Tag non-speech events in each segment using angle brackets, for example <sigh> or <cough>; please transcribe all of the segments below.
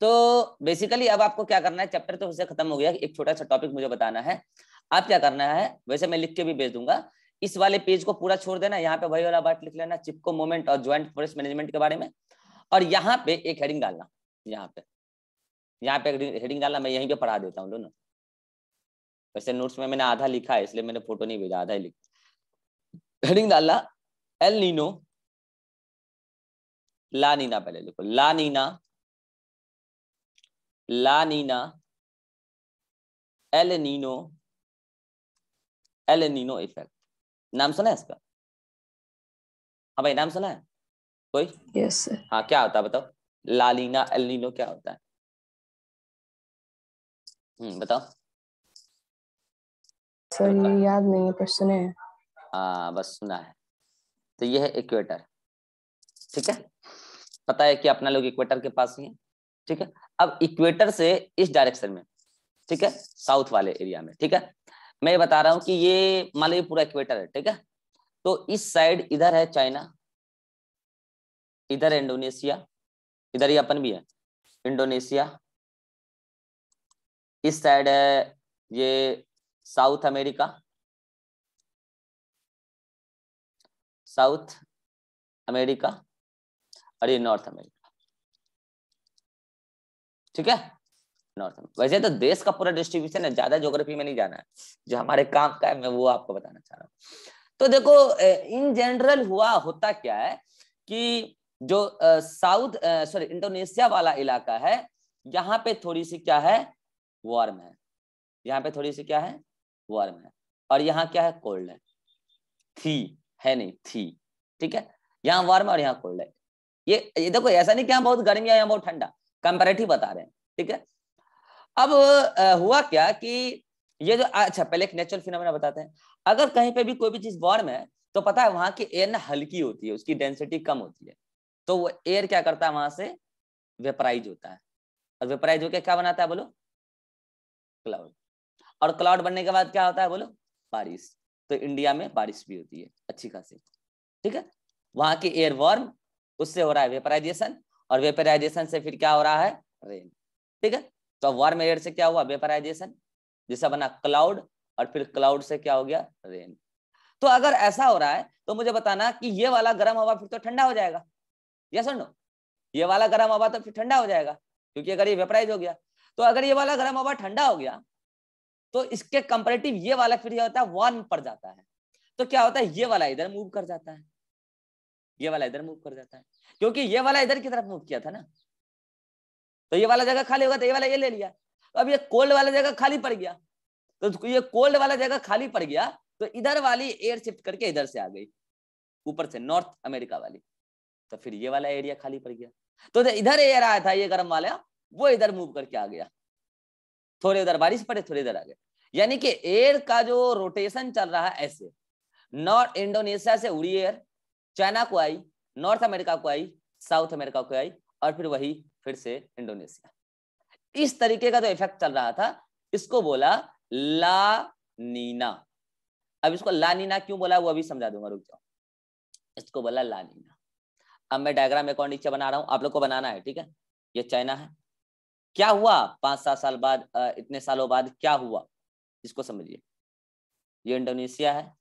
तो बेसिकली अब आपको क्या करना है चैप्टर तो वैसे खत्म हो गया एक छोटा सा टॉपिक मुझे बताना है आप क्या करना है वैसे मैं लिख के भी भेज दूंगा इस वाले पेज को पूरा छोड़ देना यहाँ पे वही वाला बात लिख लेना चिपको मोमेंट और ज्वाइंट फॉरेस्ट मैनेजमेंट के बारे में और यहाँ पे एक हेडिंग डालना यहाँ पे यहाँ पे हेडिंग डालना मैं यहीं पे पढ़ा देता हूँ दोनों वैसे नोट्स में मैंने आधा लिखा है इसलिए मैंने फोटो नहीं भेजा आधा ही लिखा हेडिंग डालना एल नीनो ला नीना पहले लिखो La Nina La Nina El Nino El Nino effect नाम सुना है इसका हाँ भाई नाम सुना है कोई yes, हाँ क्या होता है बताओ लालीना एल नीनो क्या होता है हम्म बताओ सर ये याद नहीं है पर सुने हाँ बस सुना है तो ये है इक्वेटर ठीक है पता है कि अपना लोग इक्वेटर के पास ही है ठीक है अब इक्वेटर से इस डायरेक्शन में ठीक है साउथ वाले एरिया में ठीक है मैं बता रहा हूं कि ये मान लो पूरा इक्वेटर है ठीक है तो इस साइड इधर है चाइना इधर इंडोनेशिया इधर ही अपन भी है इंडोनेशिया इस साइड है ये साउथ अमेरिका साउथ अमेरिका और ये नॉर्थ अमेरिका ठीक है नॉर्थ वैसे तो देश का पूरा डिस्ट्रीब्यूशन है ज्यादा ज्योग्राफी में नहीं जाना है जो हमारे काम का है मैं वो आपको बताना चाह रहा हूँ तो देखो इन जनरल हुआ होता क्या है कि जो साउथ सॉरी इंडोनेशिया वाला इलाका है यहाँ पे थोड़ी सी क्या है वार्म है यहाँ पे थोड़ी सी क्या है वार्म है और यहाँ क्या है कोल्ड है थी है नहीं थी ठीक है यहाँ वार्म और यहाँ कोल्ड है ये ये देखो ऐसा नहीं कि यहाँ बहुत गर्मी है यहाँ बहुत ठंडा कंपेरेटिव बता रहे हैं ठीक है अब हुआ क्या कि ये जो अच्छा पहले एक नेचुरल फिनोमेना बताते हैं अगर कहीं पे भी कोई भी चीज वार्म है तो पता है वहां की एयर ना हल्की होती है उसकी डेंसिटी कम होती है तो वो एयर क्या करता है वहां से वेपराइज होता है और वेपराइज होकर क्या बनाता है बोलो क्लाउड और क्लाउड बनने के बाद क्या होता है बोलो बारिश तो इंडिया में बारिश भी होती है अच्छी खासी ठीक है वहां की एयर वार्म उससे हो रहा है वेपराइजेशन और वेपराइजेशन से फिर क्या हो रहा है रेन ठीक है तो वार्म एयर से क्या हुआ वेपराइजेशन जिससे बना क्लाउड और फिर क्लाउड से क्या हो गया रेन तो अगर ऐसा हो रहा है तो मुझे बताना कि ये वाला गर्म हवा फिर तो ठंडा हो जाएगा यस और नो ये वाला गर्म हवा तो फिर ठंडा हो जाएगा क्योंकि अगर ये वेपराइज हो गया तो अगर ये वाला गर्म हवा ठंडा हो गया तो इसके कंपेरेटिव ये वाला फिर यह होता है वार्म पड़ जाता है तो क्या होता है ये वाला इधर मूव कर जाता है ये वाला इधर मूव कर जाता है क्योंकि ये वाला इधर की तरफ मूव किया था ना तो ये वाला जगह खाली होगा तो ये वाला ये ले लिया अब ये कोल्ड वाला जगह खाली पड़ गया तो ये कोल्ड वाला जगह खाली पड़ गया तो इधर वाली एयर शिफ्ट करके इधर से आ गई ऊपर से नॉर्थ अमेरिका वाली तो फिर ये वाला एरिया खाली पड़ गया तो इधर एयर आया था ये गर्म वाला वो इधर मूव करके आ गया थोड़े उधर बारिश पड़े थोड़े इधर आ गए यानी कि एयर का जो रोटेशन चल रहा है ऐसे नॉर्थ इंडोनेशिया से उड़ी एयर चाइना को आई नॉर्थ अमेरिका को आई साउथ अमेरिका को आई और फिर वही फिर से इंडोनेशिया इस तरीके का जो तो इफेक्ट चल रहा था इसको बोला ला नीना अब इसको ला नीना क्यों बोला वो अभी समझा दूंगा रुक जाओ इसको बोला ला नीना अब मैं डायग्राम एक और नीचे बना रहा हूं आप लोग को बनाना है ठीक है ये चाइना है क्या हुआ पांच सात साल बाद इतने सालों बाद क्या हुआ इसको समझिए ये इंडोनेशिया है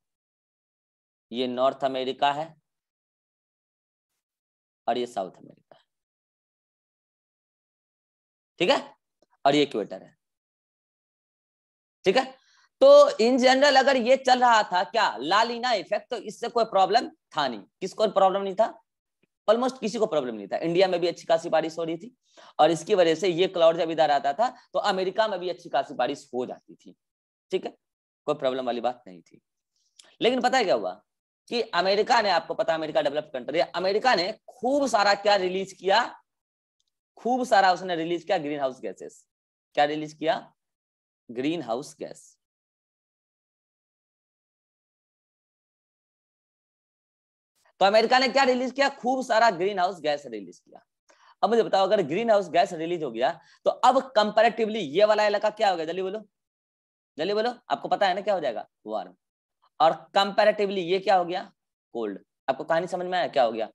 ये नॉर्थ अमेरिका है और ये साउथ अमेरिका ठीक है और ये इक्वेटर है ठीक है तो इन जनरल अगर ये चल रहा था क्या लालीना इफेक्ट तो इससे कोई प्रॉब्लम था नहीं किसको प्रॉब्लम नहीं था ऑलमोस्ट किसी को प्रॉब्लम नहीं था इंडिया में भी अच्छी खासी बारिश हो रही थी और इसकी वजह से ये क्लाउड जब इधर आता था तो अमेरिका में भी अच्छी खासी बारिश हो जाती थी ठीक है कोई प्रॉब्लम वाली बात नहीं थी लेकिन पता है क्या हुआ कि अमेरिका ने आपको पता अमेरिका डेवलप कंट्री है अमेरिका ने खूब सारा क्या रिलीज किया खूब सारा उसने रिलीज किया ग्रीन हाउस गैसेस क्या रिलीज किया ग्रीन हाउस गैस तो अमेरिका ने क्या रिलीज किया खूब सारा ग्रीन हाउस गैस रिलीज किया अब मुझे बताओ अगर ग्रीन हाउस गैस रिलीज हो गया तो अब कंपेरेटिवली ये वाला इलाका क्या हो गया जल्दी बोलो जल्दी बोलो आपको पता है ना क्या हो जाएगा वार्म और कंपेरेटिवली ये क्या हो गया कोल्ड आपको कहानी समझ में आया क्या हो गया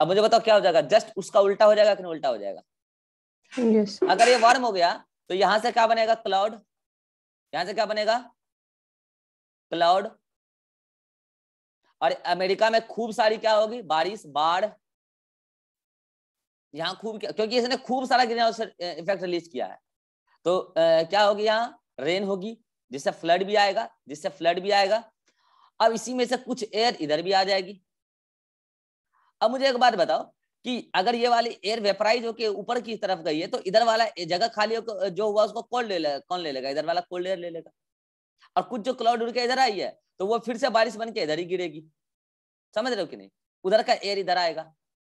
अब मुझे बताओ क्या हो जाएगा जस्ट उसका उल्टा हो जाएगा कि नहीं उल्टा हो जाएगा yes. अगर ये वार्म हो गया तो यहां से क्या बनेगा क्लाउड यहां से क्या बनेगा क्लाउड और अमेरिका में खूब सारी क्या होगी बारिश बाढ़ यहाँ खूब क्योंकि इसने खूब सारा ग्रीन हाउस इफेक्ट रिलीज किया है तो आ, eh, क्या होगी यहाँ रेन होगी जिससे फ्लड भी आएगा जिससे फ्लड भी आएगा अब इसी में से कुछ एयर इधर भी आ जाएगी अब मुझे एक बात बताओ कि अगर ये वाली एयर वेपराइज होकर ऊपर की तरफ गई है तो इधर वाला जगह खाली हो जो हुआ उसको कौन ले लेगा कौन ले लेगा इधर वाला कोल्ड एयर ले लेगा और कुछ जो क्लाउड उड़ के इधर आई है तो वो फिर से बारिश बन के इधर ही गिरेगी समझ रहे हो कि नहीं उधर का एयर इधर आएगा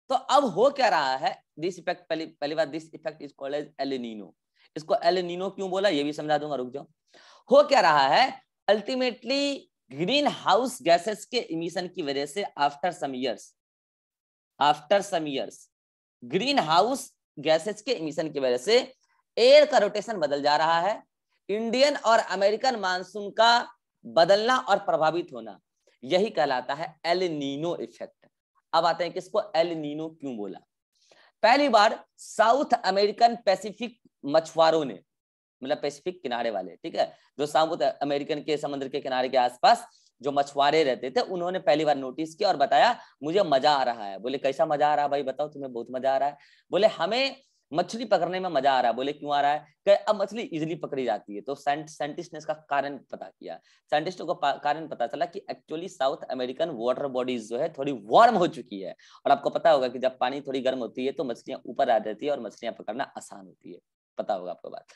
तो अब हो क्या रहा है दिस इफेक्ट पहली पहली बार this effect is called as El Nino इसको एलिनिनो क्यों बोला ये भी समझा दूंगा रुक जाओ हो क्या रहा है अल्टीमेटली ग्रीन हाउस गैसेस के इमिशन की वजह से after some years after some years green house gases के इमिशन की वजह से एयर का रोटेशन बदल जा रहा है इंडियन और अमेरिकन मानसून का बदलना और प्रभावित होना यही कहलाता है एल नीनो इफेक्ट अब आते हैं किसको एल नीनो क्यों बोला पहली बार साउथ अमेरिकन पैसिफिक मछुआरों ने मतलब पैसिफिक किनारे वाले ठीक है जो साउथ अमेरिकन के समुद्र के किनारे के आसपास जो मछुआरे रहते थे उन्होंने पहली बार नोटिस किया और बताया मुझे मजा आ रहा है बोले कैसा मजा आ रहा है भाई बताओ तुम्हें बहुत मजा आ रहा है बोले हमें मछली पकड़ने में मजा आ रहा है बोले क्यों आ रहा है कि अब मछली इजिली पकड़ी जाती है तो साइंटिस्ट ने इसका कारण पता किया साइंटिस्टों को कारण पता चला कि actually South American water bodies जो है थोड़ी वार्म हो चुकी है और आपको पता होगा कि जब पानी थोड़ी गर्म होती है तो मछलियां ऊपर आ जाती है और मछलियां पकड़ना आसान होती है पता होगा आपको बात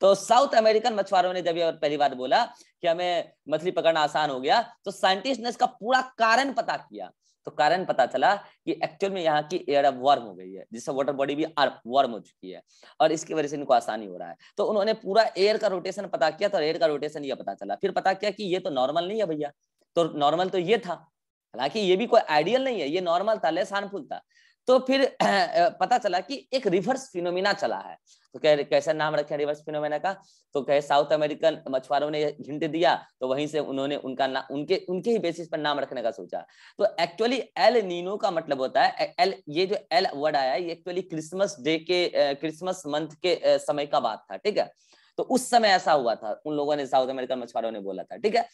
तो साउथ अमेरिकन मछुआरों ने जब ये पहली बार बोला कि हमें मछली पकड़ना आसान हो गया तो साइंटिस्ट ने इसका पूरा कारण पता किया तो कारण पता चला कि एक्चुअल में यहाँ की एयर अब वार्म हो गई है जिससे वाटर बॉडी भी वार्म हो चुकी है और इसकी वजह से इनको आसानी हो रहा है तो उन्होंने पूरा एयर का रोटेशन पता किया तो एयर का रोटेशन ये पता चला फिर पता किया कि ये तो नॉर्मल नहीं है भैया तो नॉर्मल तो ये था हालांकि ये भी कोई आइडियल नहीं है ये नॉर्मल था लेस हार्मफुल था तो फिर <clears throat> पता चला कि एक रिवर्स फिनोमिना चला है तो कह कैसा नाम रखे रिवर्स फिनोमिना का तो कहे साउथ अमेरिकन मछुआरों ने हिंट दिया तो वहीं से उन्होंने उनका नाम उनके उनके ही बेसिस पर नाम रखने का सोचा तो एक्चुअली एल नीनो का मतलब होता है एल ये जो एल वर्ड आया ये एक्चुअली क्रिसमस डे के क्रिसमस मंथ के समय का बात था ठीक है तो उस समय ऐसा हुआ था उन लोगों ने साउथ अमेरिकन मछुआरों ने बोला था ठीक है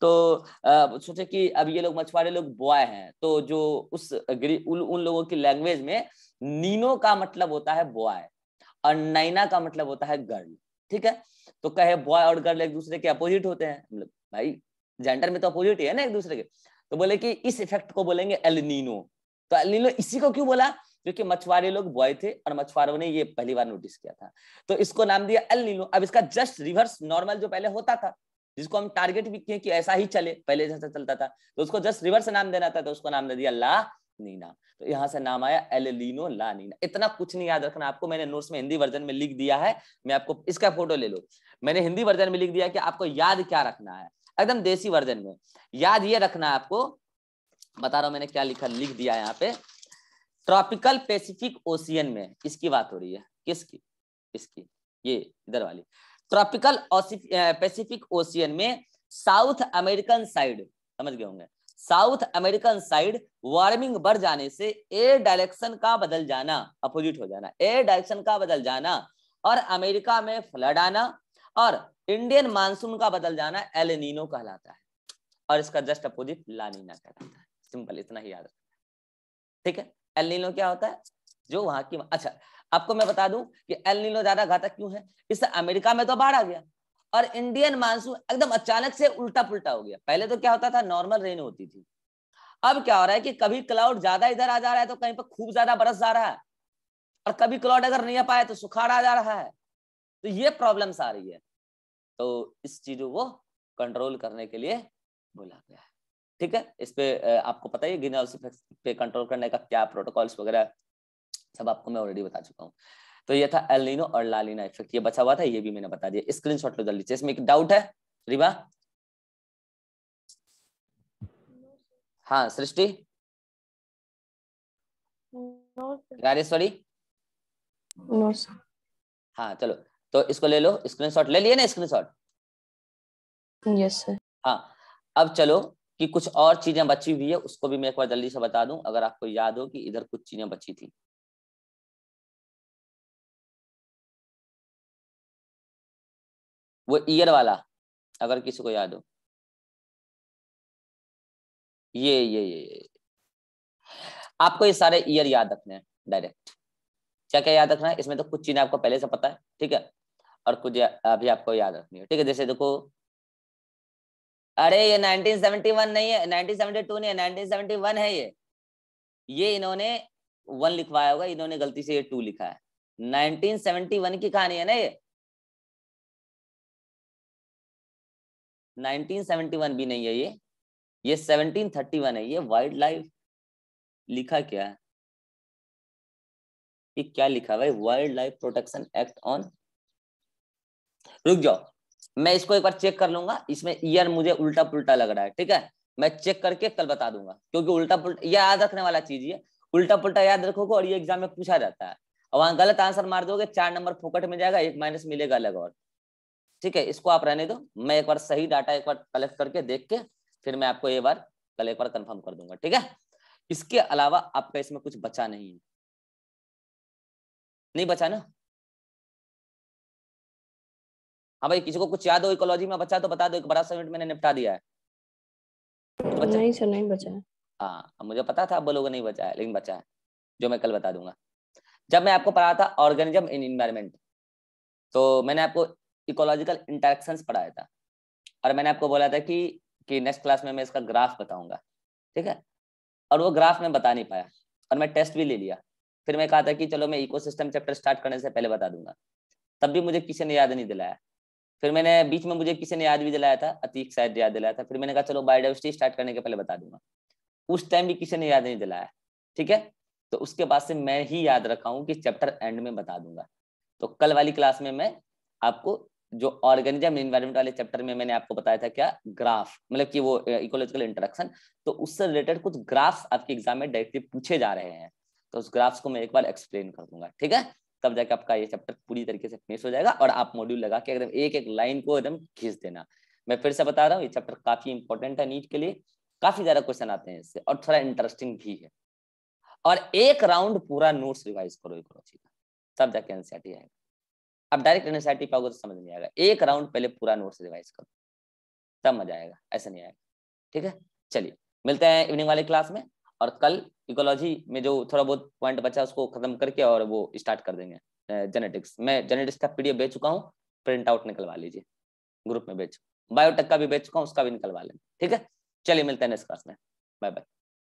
तो सोचे कि अब ये लोग मछुआरे लोग बॉय हैं तो जो उस उन, उन लोगों की लैंग्वेज में नीनो का मतलब होता है बॉय और नैना का मतलब होता है गर्ल ठीक है तो कहे बॉय और गर्ल एक दूसरे के अपोजिट होते हैं मतलब भाई जेंडर में तो अपोजिट ही है ना एक दूसरे के तो बोले कि इस इफेक्ट को बोलेंगे एलिनो तो एलिनो इसी को क्यों बोला क्योंकि मछुआरे लोग बॉय थे और मछुआरों ने ये पहली बार नोटिस किया था तो इसको नाम दिया अल नीलो अब इसका जस्ट रिवर्स नॉर्मल जो पहले होता था जिसको हम टारगेट भी किए कि ऐसा ही चले पहले जैसा चलता था तो उसको जस्ट रिवर्स नाम देना था तो उसको नाम दे दिया ला नीना तो यहाँ से नाम आया एल लीनो ला नीना इतना कुछ नहीं याद रखना आपको मैंने नोट्स में हिंदी वर्जन में लिख दिया है मैं आपको इसका फोटो ले लो मैंने हिंदी वर्जन में लिख दिया कि आपको याद क्या रखना है एकदम देसी वर्जन में याद ये रखना है आपको बता रहा हूं मैंने क्या लिखा लिख दिया यहाँ पे ट्रॉपिकल पैसिफिक ओशियन में इसकी बात हो रही है किसकी इसकी ये इधर वाली ट्रॉपिकल पैसिफिक ओशियन में साउथ अमेरिकन साइड समझ गए होंगे साउथ अमेरिकन साइड वार्मिंग बढ़ जाने से ए डायरेक्शन का बदल जाना अपोजिट हो जाना ए डायरेक्शन का बदल जाना और अमेरिका में फ्लड आना और इंडियन मानसून का बदल जाना एलिनो कहलाता है और इसका जस्ट अपोजिट लानीना कहलाता है सिंपल इतना ही याद रखना ठीक है एल नीनो क्या होता है जो वहां की अच्छा आपको मैं बता दूं कि एल नीनो ज्यादा घातक क्यों है इससे अमेरिका में तो बाढ़ आ गया और इंडियन मानसून एकदम अचानक से उल्टा पुलटा हो गया पहले तो क्या होता था नॉर्मल रेन होती थी अब क्या हो रहा है कि कभी क्लाउड ज्यादा इधर आ जा रहा है तो कहीं पर खूब ज्यादा बरस जा रहा है और कभी क्लाउड अगर नहीं आ पाया तो सुखाड़ आ जा रहा है तो ये प्रॉब्लम्स आ रही है तो इस चीजों को कंट्रोल करने के लिए बोला गया है ठीक है इस पर आपको पता ही ग्रीनहाउस इफेक्ट पे कंट्रोल करने का क्या प्रोटोकॉल्स वगैरह सब आपको मैं ऑलरेडी बता चुका हूँ तो ये था एलिनो और लालिना इफेक्ट ये बचा हुआ था ये भी मैंने बता दिया स्क्रीन शॉट लो जल्दी से इसमें डाउट है रिवा हाँ सृष्टि सॉरी नो हाँ चलो तो इसको ले लो स्क्रीनशॉट ले लिए ना स्क्रीनशॉट यस सर हाँ अब चलो कि कुछ और चीजें बची हुई है उसको भी मैं एक बार जल्दी से बता दूं अगर आपको याद हो कि इधर कुछ चीजें बची थी वो ईयर वाला अगर किसी को याद हो ये ये ये, ये। आपको ये सारे ईयर याद रखने हैं डायरेक्ट क्या क्या याद रखना है इसमें तो कुछ चीजें आपको पहले से पता है ठीक है और कुछ अभी आपको याद रखनी है ठीक है जैसे देखो अरे ये 1971 नहीं है 1972 नहीं है 1971 है ये ये इन्होंने वन लिखवाया होगा इन्होंने गलती से ये टू लिखा है 1971 की कहानी है ना ये 1971 भी नहीं है ये ये 1731 है ये वाइल्ड लाइफ लिखा क्या है ये क्या लिखा है भाई wild life protection act on रुक जाओ मैं इसको एक बार चेक कर लूंगा इसमें ईयर मुझे उल्टा पुलटा लग रहा है ठीक है मैं चेक करके कल बता दूंगा क्योंकि उल्टा यह याद रखने वाला चीज है उल्टा पुलटा याद रखोगे और ये एग्जाम में पूछा जाता है और वहां गलत आंसर मार दोगे चार नंबर फोकट में जाएगा एक माइनस मिलेगा अलग और ठीक है इसको आप रहने दो मैं एक बार सही डाटा एक बार कलेक्ट करके देख के फिर मैं आपको ये बार कल एक बार कंफर्म कर दूंगा ठीक है इसके अलावा आपका इसमें कुछ बचा नहीं है नहीं बचा ना हाँ भाई किसी को कुछ याद हो इकोलॉजी में बच्चा तो बता दो एक बड़ा सब्जेक्ट मैंने निपटा दिया है तो नहीं सर नहीं बचा है हाँ मुझे पता था आप बोलोगे नहीं बचा है लेकिन बचा है जो मैं कल बता दूंगा जब मैं आपको पढ़ा था ऑर्गेनिज्म इन इन्वायरमेंट तो मैंने आपको इकोलॉजिकल इंटरेक्शन पढ़ाया था और मैंने आपको बोला था कि कि नेक्स्ट क्लास में मैं इसका ग्राफ बताऊंगा ठीक है और वो ग्राफ मैं बता नहीं पाया और मैं टेस्ट भी ले लिया फिर मैं कहा था कि चलो मैं इकोसिस्टम चैप्टर स्टार्ट करने से पहले बता दूंगा तब भी मुझे किसी ने याद नहीं दिलाया फिर मैंने बीच में मुझे किसी ने याद भी दिलाया था अतीक शायद याद दिलाया था फिर मैंने कहा चलो बायोडाइवर्सिटी स्टार्ट करने के पहले बता दूंगा उस टाइम भी किसी ने याद नहीं दिलाया ठीक है तो उसके बाद से मैं ही याद रखा हूँ कि चैप्टर एंड में बता दूंगा तो कल वाली क्लास में मैं आपको जो ऑर्गेनिज्म इन्वायरमेंट वाले चैप्टर में मैंने आपको बताया था क्या ग्राफ मतलब कि वो इकोलॉजिकल इंटरेक्शन तो उससे रिलेटेड कुछ ग्राफ्स आपके एग्जाम में डायरेक्टली पूछे जा रहे हैं तो उस ग्राफ्स को मैं एक बार एक्सप्लेन कर दूंगा ठीक है तब जाके आपका ये चैप्टर पूरी तरीके से फिनिश हो जाएगा और आप मॉड्यूल लगा के एकदम एक एक लाइन को एकदम खींच देना मैं फिर से बता रहा हूँ ये चैप्टर काफी इंपॉर्टेंट है नीट के लिए काफी ज्यादा क्वेश्चन आते हैं इससे और थोड़ा इंटरेस्टिंग भी है और एक राउंड पूरा नोट्स रिवाइज करो एक तब जाके एनसीआरटी आएगा अब डायरेक्ट एनसीआरटी पाओगे तो समझ नहीं आएगा एक राउंड पहले पूरा नोट्स रिवाइज करो तब मजा आएगा ऐसा नहीं आएगा ठीक है चलिए मिलते हैं इवनिंग वाले क्लास में और कल इकोलॉजी में जो थोड़ा बहुत पॉइंट बचा उसको खत्म करके और वो स्टार्ट कर देंगे जेनेटिक्स मैं जेनेटिक्स का पीडीएफ बेच चुका हूँ प्रिंट आउट निकलवा लीजिए ग्रुप में बेच बायोटेक का भी बेच चुका हूँ उसका भी निकलवा लेंगे ठीक है चलिए मिलते हैं नेक्स्ट क्लास में बाय बाय